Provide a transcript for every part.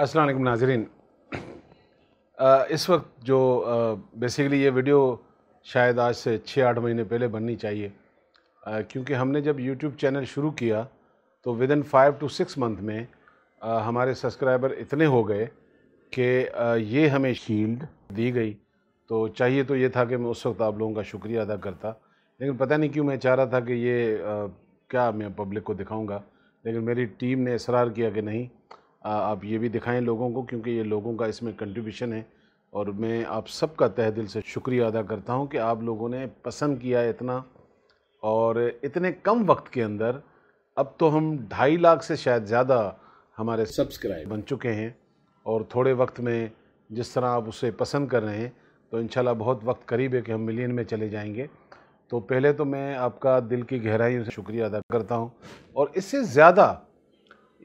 असल नाजरीन इस वक्त जो बेसिकली ये वीडियो शायद आज से छः आठ महीने पहले बननी चाहिए क्योंकि हमने जब यूट्यूब चैनल शुरू किया तो within five to six month में आ, हमारे सब्सक्राइबर इतने हो गए कि ये हमें शील्ड दी गई तो चाहिए तो ये था कि मैं उस वक्त आप लोगों का शुक्रिया अदा करता लेकिन पता नहीं क्यों मैं चाह रहा था कि ये आ, क्या मैं पब्लिक को दिखाऊँगा लेकिन मेरी टीम ने इसरार किया कि नहीं आप ये भी दिखाएं लोगों को क्योंकि ये लोगों का इसमें कंट्रीब्यूशन है और मैं आप सबका तह दिल से शुक्रिया अदा करता हूँ कि आप लोगों ने पसंद किया इतना और इतने कम वक्त के अंदर अब तो हम ढाई लाख से शायद ज़्यादा हमारे सब्सक्राइब बन चुके हैं और थोड़े वक्त में जिस तरह आप उसे पसंद कर रहे हैं तो इन बहुत वक्त करीब है कि हम मिलियन में चले जाएंगे तो पहले तो मैं आपका दिल की गहराइयों से शुक्रिया अदा करता हूँ और इससे ज़्यादा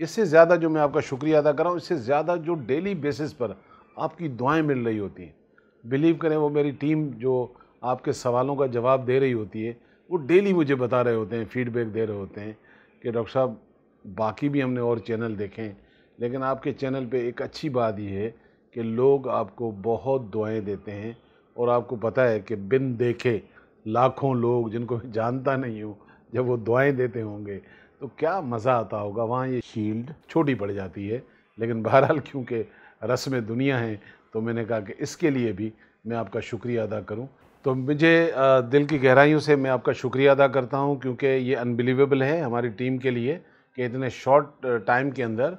इससे ज़्यादा जो मैं आपका शुक्रिया अदा कर रहा हूँ इससे ज़्यादा जो डेली बेसिस पर आपकी दुआएं मिल रही होती हैं बिलीव करें वो मेरी टीम जो आपके सवालों का जवाब दे रही होती है वो डेली मुझे बता रहे होते हैं फीडबैक दे रहे होते हैं कि डॉक्टर साहब बाकी भी हमने और चैनल देखे लेकिन आपके चैनल पे एक अच्छी बात यह है कि लोग आपको बहुत दुआएं देते हैं और आपको पता है कि बिन देखे लाखों लोग जिनको जानता नहीं हूँ जब वो दुआएं देते होंगे तो क्या मज़ा आता होगा वहाँ ये शील्ड छोटी पड़ जाती है लेकिन बहरहाल क्योंकि रस्म दुनिया है तो मैंने कहा कि इसके लिए भी मैं आपका शुक्रिया अदा करूँ तो मुझे दिल की गहराइयों से मैं आपका शुक्रिया अदा करता हूँ क्योंकि ये अनबिलीवेबल है हमारी टीम के लिए कि इतने शॉर्ट टाइम के अंदर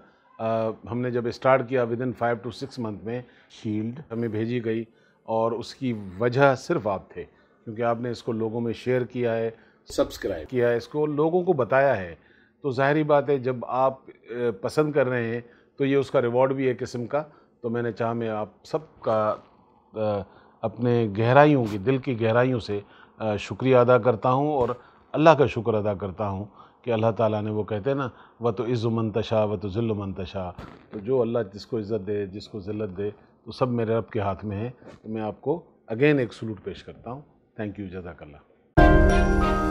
हमने जब स्टार्ट किया within five to six month में शील्ड हमें भेजी गई और उसकी वजह सिर्फ आप थे क्योंकि आपने इसको लोगों में शेयर किया है सब्सक्राइब किया है इसको लोगों को बताया है तो जाहरी बात है जब आप पसंद कर रहे हैं तो ये उसका रिवॉर्ड भी है किस्म का तो मैंने चाह मैं आप सबका अपने गहराइयों की दिल की गहराइयों से शुक्रिया अदा करता हूँ और अल्लाह का शुक्र अदा करता हूँ कि अल्लाह ताला ने वो कहते हैं ना वह तो इज़्ज़ुमन तशा व तो ज़ुल्लमन तशा तो जो अल्लाह जिसको इज़्ज़त दे जिसको ज़िल्लत दे तो सब मेरे रब के हाथ में है तो मैं आपको अगेन एक सलूट पेश करता हूँ थैंक यू जजाकल्ला